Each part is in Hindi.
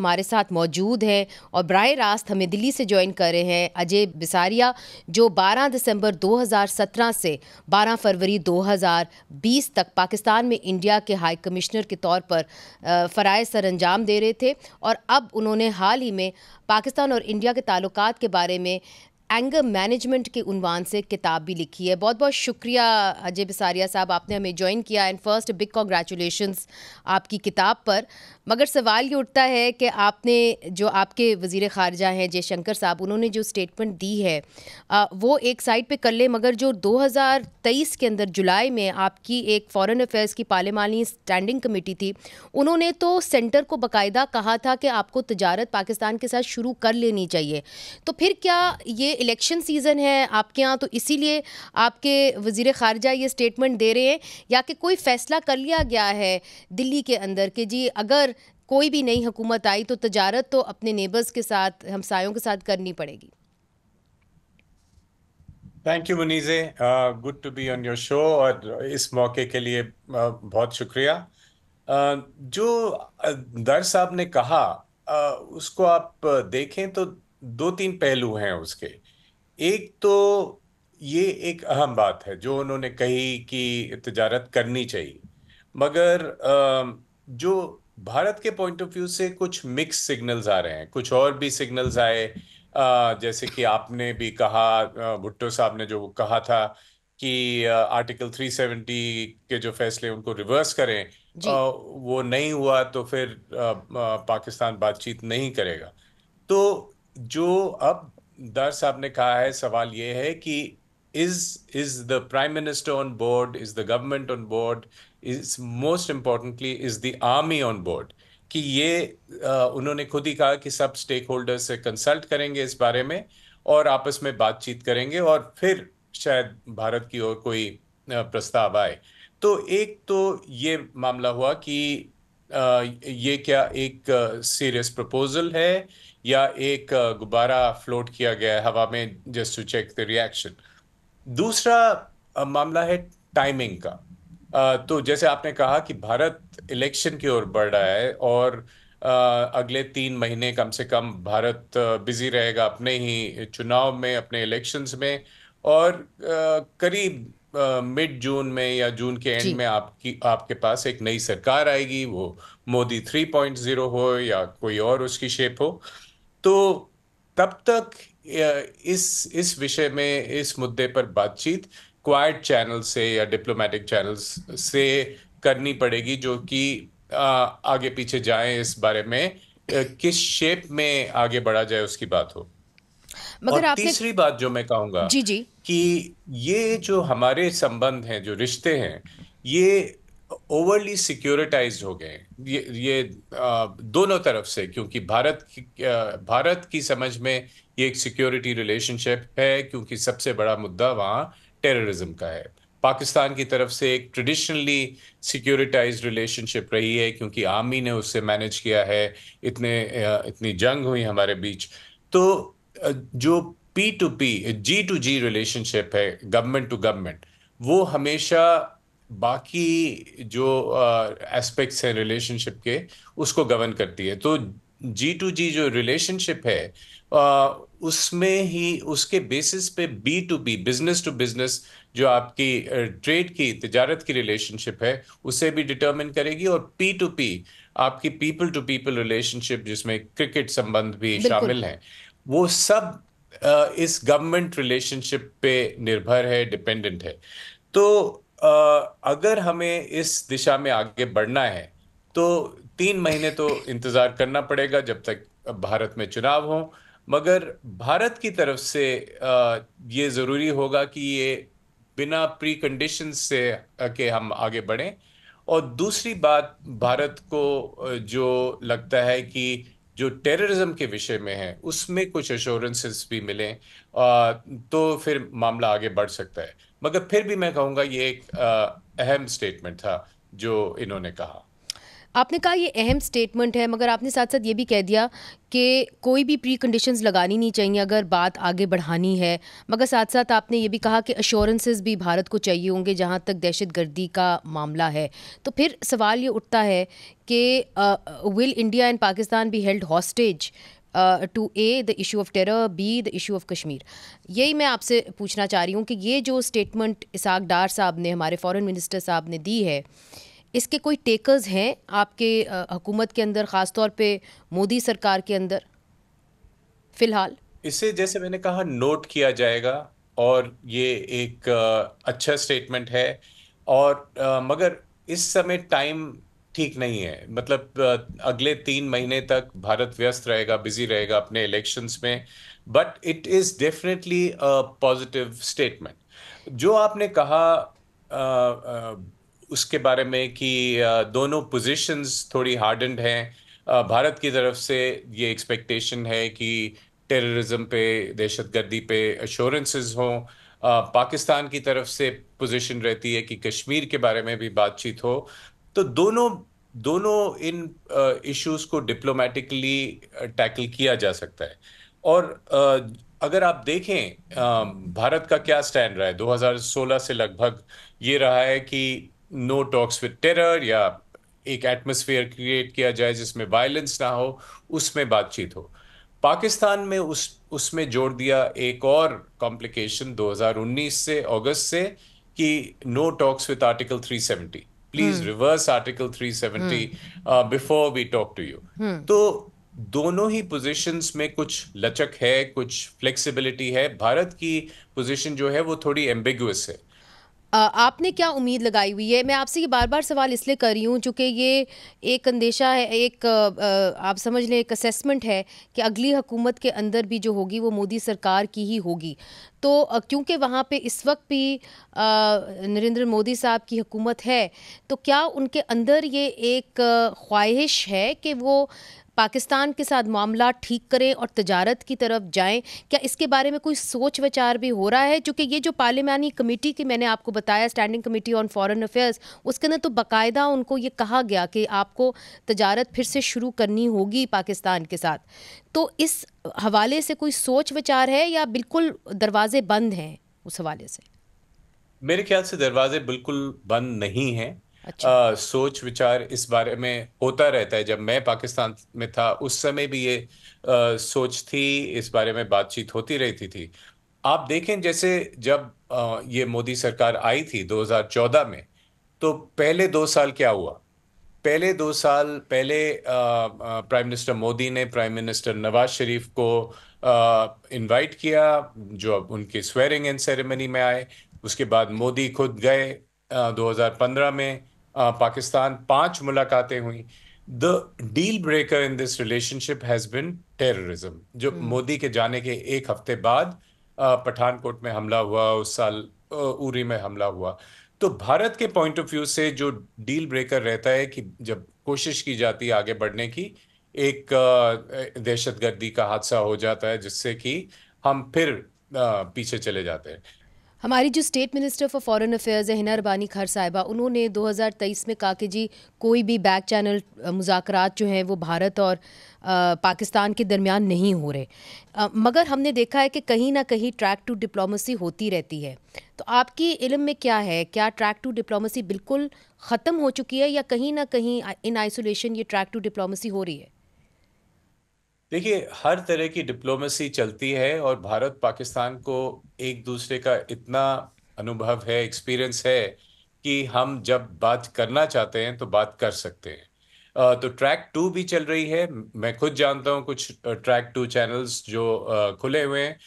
हमारे साथ मौजूद हैं और बर रास्त हमें दिल्ली से ज्वाइन कर रहे हैं अजय बिसारिया जो 12 दिसंबर 2017 से 12 फरवरी 2020 तक पाकिस्तान में इंडिया के हाई कमिश्नर के तौर पर फ़राज सर अंजाम दे रहे थे और अब उन्होंने हाल ही में पाकिस्तान और इंडिया के ताल्लुक के बारे में एंगर मैनेजमेंट के उनवान से किताब भी लिखी है बहुत बहुत शुक्रिया अजय बिसारिया साहब आपने हमें ज्वाइन किया एंड फर्स्ट बिग कॉन्ग्रेचुलेशन आपकी किताब पर मगर सवाल ये उठता है कि आपने जो आपके वजीर खारजा हैं जयशंकर साहब उन्होंने जो स्टेटमेंट दी है वो एक साइड पे कर ले मगर जो 2023 के अंदर जुलाई में आपकी एक फॉरेन अफेयर्स की पार्लिमानी स्टैंडिंग कमेटी थी उन्होंने तो सेंटर को बाकायदा कहा था कि आपको तजारत पाकिस्तान के साथ शुरू कर लेनी चाहिए तो फिर क्या ये इलेक्शन सीज़न है आपके यहाँ तो इसीलिए आपके वजीर ख़ारजा ये स्टेटमेंट दे रहे हैं या कि कोई फ़ैसला कर लिया गया है दिल्ली के अंदर कि जी अगर कोई भी नई हुकूमत आई तो तजारत तो अपने नेबर्स के साथ हमसायों के साथ करनी पड़ेगी थैंक यू मुनीजे good to be on your show और इस मौके के लिए uh, बहुत शुक्रिया uh, जो uh, दर साहब ने कहा uh, उसको आप uh, देखें तो दो तीन पहलू हैं उसके एक तो ये एक अहम बात है जो उन्होंने कही कि तजारत करनी चाहिए मगर जो भारत के पॉइंट ऑफ व्यू से कुछ मिक्स सिग्नल्स आ रहे हैं कुछ और भी सिग्नल्स आए जैसे कि आपने भी कहा भुट्टो साहब ने जो कहा था कि आर्टिकल 370 के जो फैसले उनको रिवर्स करें वो नहीं हुआ तो फिर पाकिस्तान बातचीत नहीं करेगा तो जो अब दार साहब ने कहा है सवाल ये है कि is is the prime minister on board is the government on board is most importantly is the army on board कि ये आ, उन्होंने खुद ही कहा कि सब स्टेक होल्डर से कंसल्ट करेंगे इस बारे में और आपस में बातचीत करेंगे और फिर शायद भारत की ओर कोई प्रस्ताव आए तो एक तो ये मामला हुआ कि आ, ये क्या एक सीरियस प्रपोजल है या एक गुब्बारा फ्लोट किया गया है हवा में just to check the reaction दूसरा मामला है टाइमिंग का तो जैसे आपने कहा कि भारत इलेक्शन की ओर बढ़ रहा है और अगले तीन महीने कम से कम भारत बिजी रहेगा अपने ही चुनाव में अपने इलेक्शंस में और करीब मिड जून में या जून के एंड में आपकी आपके पास एक नई सरकार आएगी वो मोदी 3.0 हो या कोई और उसकी शेप हो तो तब तक इस इस विषय में इस मुद्दे पर बातचीत क्वाइट चैनल से या डिप्लोमेटिक चैनल्स से करनी पड़ेगी जो कि आगे पीछे जाए इस बारे में किस शेप में आगे बढ़ा जाए उसकी बात हो मगर और तीसरी बात जो मैं कहूंगा जी जी कि ये जो हमारे संबंध हैं जो रिश्ते हैं ये ओवरली सिक्योरिटाइज हो गए ये ये दोनों तरफ से क्योंकि भारत की भारत की समझ में ये एक सिक्योरिटी रिलेशनशिप है क्योंकि सबसे बड़ा मुद्दा वहाँ टेररिज्म का है पाकिस्तान की तरफ से एक ट्रेडिशनली सिक्योरिटाइज रिलेशनशिप रही है क्योंकि आर्मी ने उससे मैनेज किया है इतने इतनी जंग हुई हमारे बीच तो जो P to P G to G relationship है गवर्नमेंट टू गवर्नमेंट वो हमेशा बाकी जो एस्पेक्ट्स हैं रिलेशनशिप के उसको गवर्न करती है तो जी टू जी जो रिलेशनशिप है उसमें ही उसके बेसिस पे B to B business to business जो आपकी ट्रेड की तजारत की रिलेशनशिप है उसे भी डिटर्मिन करेगी और पी टू पी आपकी पीपल टू पीपल रिलेशनशिप जिसमें क्रिकेट संबंध भी शामिल हैं वो सब इस गवर्नमेंट रिलेशनशिप पे निर्भर है डिपेंडेंट है तो अगर हमें इस दिशा में आगे बढ़ना है तो तीन महीने तो इंतज़ार करना पड़ेगा जब तक भारत में चुनाव हों मगर भारत की तरफ से ये ज़रूरी होगा कि ये बिना प्री कंडीशन से के हम आगे बढ़ें और दूसरी बात भारत को जो लगता है कि जो टेररिज्म के विषय में है उसमें कुछ एश्योरेंसेस भी मिलें तो फिर मामला आगे बढ़ सकता है मगर फिर भी मैं कहूँगा ये एक अहम स्टेटमेंट था जो इन्होंने कहा आपने कहा ये अहम स्टेटमेंट है मगर आपने साथ साथ ये भी कह दिया कि कोई भी प्री कंडीशंस लगानी नहीं चाहिए अगर बात आगे बढ़ानी है मगर साथ साथ आपने ये भी कहा कि अश्योरेंसेस भी भारत को चाहिए होंगे जहाँ तक दहशत गर्दी का मामला है तो फिर सवाल ये उठता है कि विल इंडिया एंड पाकिस्तान भी held hostage to a the issue of terror be the issue of Kashmir यही मैं आपसे पूछना चाह रही हूँ कि ये जो स्टेटमेंट इसाक डार साहब ने हमारे फॉरेन मिनिस्टर साहब ने दी है इसके कोई टेकर्स हैं आपके हुकूमत के अंदर ख़ास तौर पर मोदी सरकार के अंदर फ़िलहाल इसे जैसे मैंने कहा नोट किया जाएगा और ये एक अच्छा स्टेटमेंट है और आ, मगर इस समय टाइम ठीक नहीं है मतलब अगले तीन महीने तक भारत व्यस्त रहेगा बिजी रहेगा अपने इलेक्शंस में but it is definitely a positive statement जो आपने कहा आ, आ, उसके बारे में कि दोनों पोजीशंस थोड़ी हार्डेंड हैं भारत की तरफ से ये एक्सपेक्टेशन है कि टेररिज्म पे दहशतगर्दी पे अश्योरेंसेज हों पाकिस्तान की तरफ से पोजीशन रहती है कि कश्मीर के बारे में भी बातचीत हो तो दोनों दोनों इन इश्यूज को डिप्लोमेटिकली टैकल किया जा सकता है और अगर आप देखें भारत का क्या स्टैंड रहा है 2016 से लगभग ये रहा है कि नो टॉक्स विद टेरर या एक एटमोसफियर क्रिएट किया जाए जिसमें वायलेंस ना हो उसमें बातचीत हो पाकिस्तान में उस उसमें जोड़ दिया एक और कॉम्प्लिकेशन 2019 से अगस्त से कि no talks with article 370 please reverse article 370 before we talk to you तो दोनों ही पोजीशंस में कुछ लचक है कुछ फ्लेक्सिबिलिटी है भारत की पोजीशन जो है वो थोड़ी एम्बिगुअस है आपने क्या उम्मीद लगाई हुई है मैं आपसे ये बार बार सवाल इसलिए कर रही हूँ चूँकि ये एक अंदेशा है एक आप समझ लें एक असेसमेंट है कि अगली हुकूमत के अंदर भी जो होगी वो मोदी सरकार की ही होगी तो क्योंकि वहाँ पे इस वक्त भी नरेंद्र मोदी साहब की हुकूमत है तो क्या उनके अंदर ये एक ख्वाहिश है कि वो पाकिस्तान के साथ मामला ठीक करें और तजारत की तरफ जाएं क्या इसके बारे में कोई सोच विचार भी हो रहा है चूँकि ये जो पार्लिमानी कमेटी की मैंने आपको बताया standing committee on foreign affairs उसके अंदर तो बाकायदा उनको ये कहा गया कि आपको तजारत फिर से शुरू करनी होगी पाकिस्तान के साथ तो इस हवाले से कोई सोच विचार है या बिल्कुल दरवाजे बंद हैं उस हवाले से मेरे ख्याल से दरवाजे बिल्कुल बंद नहीं हैं अच्छा आ, सोच विचार इस बारे में होता रहता है जब मैं पाकिस्तान में था उस समय भी ये आ, सोच थी इस बारे में बातचीत होती रहती थी आप देखें जैसे जब आ, ये मोदी सरकार आई थी 2014 में तो पहले दो साल क्या हुआ पहले दो साल पहले प्राइम मिनिस्टर मोदी ने प्राइम मिनिस्टर नवाज शरीफ को इनवाइट किया जो अब उनके स्वेरिंग इन सेरेमनी में आए उसके बाद मोदी खुद गए आ, 2015 में पाकिस्तान पांच मुलाकातें हुई the deal breaker in this relationship has been terrorism जो हम्म। मोदी के जाने के एक हफ्ते बाद पठानकोट में हमला हुआ उस साल उरी में हमला हुआ तो भारत के पॉइंट ऑफ व्यू से जो डील ब्रेकर रहता है कि जब कोशिश की जाती है आगे बढ़ने की एक दहशतगर्दी का हादसा हो जाता है जिससे कि हम फिर पीछे चले जाते हैं हमारी जो state minister for foreign affairs है हिना रबानी खर साहिबा उन्होंने 2023 में कहा कि जी कोई भी बैक चैनल मुजाकरात जो हैं वो भारत और आ, पाकिस्तान के दरमियान नहीं हो रहे आ, मगर हमने देखा है कि कहीं ना कहीं ट्रैक टू डिप्लोमेसी होती रहती है तो आपकी इलम में क्या है क्या ट्रैक टू डिप्लोमेसी बिल्कुल ख़त्म हो चुकी है या कहीं ना कहीं इन आइसोलेशन ये ट्रैक टू डिप्लोमेसी हो रही है देखिए हर तरह की डिप्लोमेसी चलती है और भारत पाकिस्तान को एक दूसरे का इतना अनुभव है एक्सपीरियंस है कि हम जब बात करना चाहते हैं तो बात कर सकते हैं तो ट्रैक टू भी चल रही है मैं खुद जानता हूँ कुछ ट्रैक टू चैनल्स जो खुले हुए हैं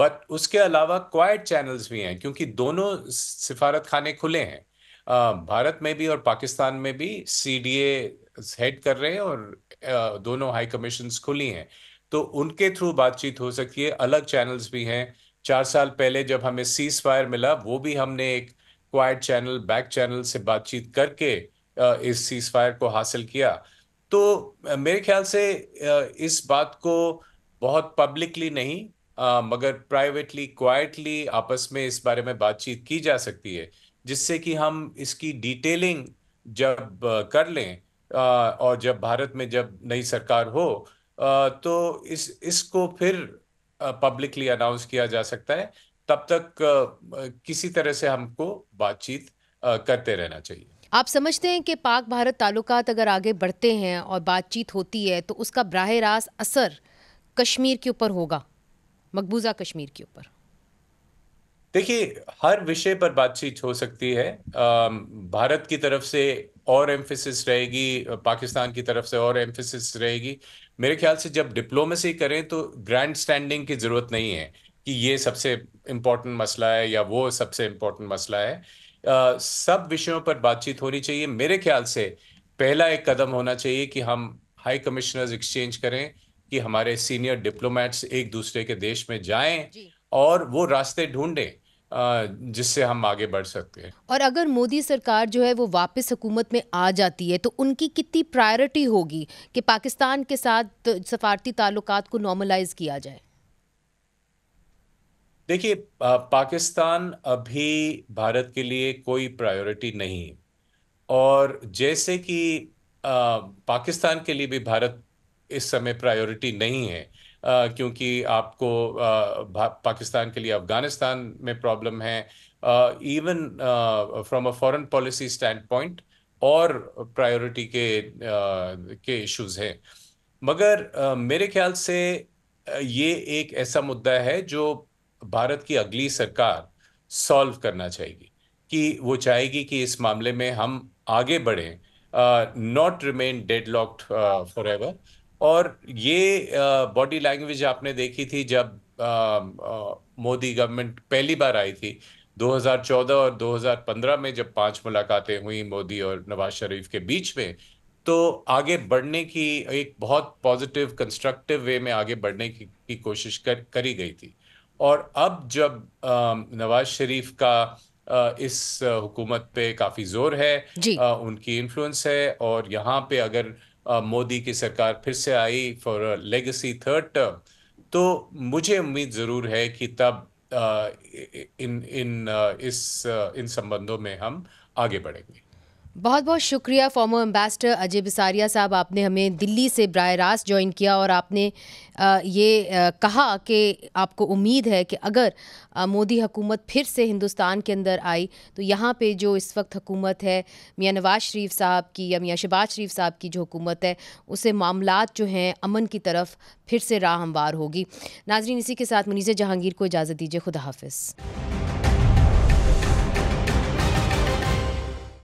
बट उसके अलावा क्वाइट चैनल्स भी हैं क्योंकि दोनों सिफारत खाने खुले हैं भारत में भी और पाकिस्तान में भी सी डी एड हेड कर रहे हैं और दोनों हाई कमीशन खुली हैं तो उनके थ्रू बातचीत हो सकती है अलग चैनल्स भी हैं चार साल पहले जब हमें सीज फायर मिला वो भी हमने एक क्वाइट चैनल बैक चैनल से बातचीत करके इस सीज फायर को हासिल किया तो मेरे ख्याल से इस बात को बहुत पब्लिकली नहीं मगर प्राइवेटली क्वाइटली आपस में इस बारे में बातचीत की जा सकती है जिससे कि हम इसकी डिटेलिंग जब कर लें और जब भारत में जब नई सरकार हो तो इस इसको फिर पब्लिकली अनाउंस किया जा सकता है तब तक किसी तरह से हमको बातचीत करते रहना चाहिए आप समझते हैं कि पाक भारत ताल्लुकात अगर आगे बढ़ते हैं और बातचीत होती है तो उसका बरह रास्त असर कश्मीर के ऊपर होगा मकबूजा कश्मीर के ऊपर देखिए हर विषय पर बातचीत हो सकती है भारत की तरफ से और एम्फेसिस रहेगी पाकिस्तान की तरफ से और एम्फेसिस रहेगी मेरे ख्याल से जब डिप्लोमेसी करें तो ग्रैंड स्टैंडिंग की ज़रूरत नहीं है कि ये सबसे इम्पोर्टेंट मसला है या वो सबसे इम्पोर्टेंट मसला है आ, सब विषयों पर बातचीत होनी चाहिए मेरे ख्याल से पहला एक कदम होना चाहिए कि हम हाई कमिश्नर्स एक्सचेंज करें कि हमारे सीनियर डिप्लोमेट्स एक दूसरे के देश में जाएं और वो रास्ते ढूंढें जिससे हम आगे बढ़ सकते हैं और अगर मोदी सरकार जो है वो वापस हुकूमत में आ जाती है तो उनकी कितनी प्रायोरिटी होगी कि पाकिस्तान के साथ सफारती ताल्लुक को नॉर्मलाइज किया जाए देखिए पाकिस्तान अभी भारत के लिए कोई प्रायोरिटी नहीं और जैसे कि पाकिस्तान के लिए भी भारत इस समय प्रायोरिटी नहीं है क्योंकि आपको पाकिस्तान के लिए अफगानिस्तान में प्रॉब्लम है even from a foreign policy standpoint और प्रायोरिटी के के इश्यूज हैं मगर मेरे ख्याल से ये एक ऐसा मुद्दा है जो भारत की अगली सरकार सॉल्व करना चाहेगी कि वो चाहेगी कि इस मामले में हम आगे बढ़ें not remain deadlocked forever और ये बॉडी लैंग्वेज आपने देखी थी जब मोदी गवर्नमेंट पहली बार आई थी 2014 और 2015 में जब पांच मुलाकातें हुई मोदी और नवाज शरीफ के बीच में तो आगे बढ़ने की एक बहुत पॉजिटिव कंस्ट्रक्टिव वे में आगे बढ़ने की, की कोशिश कर करी गई थी और अब जब नवाज शरीफ का इस हुकूमत पे काफ़ी जोर है उनकी इन्फ्लुएंस है और यहाँ पे अगर मोदी की सरकार फिर से आई फॉर लेगेसी थर्ड टर्म तो मुझे उम्मीद ज़रूर है कि तब इन इन इस इन संबंधों में हम आगे बढ़ेंगे बहुत बहुत शुक्रिया फॉर्मर एम्बेसडर अजय बिसारिया साहब आपने हमें दिल्ली से बर रास्त ज्वाइन किया और आपने ये कहा कि आपको उम्मीद है कि अगर मोदी हुकूमत फिर से हिंदुस्तान के अंदर आई तो यहाँ पे जो इस वक्त हुकूमत है मियाँ नवाज शरीफ साहब की या मियाँ शबाज शरीफ साहब की जो हुकूमत है उसे मामला जो हैं अमन की तरफ फिर से राह हमवार होगी नाजरीन इसी के साथ मुनीज़ जहांगीर को इजाज़त दीजिए खुदा हाफ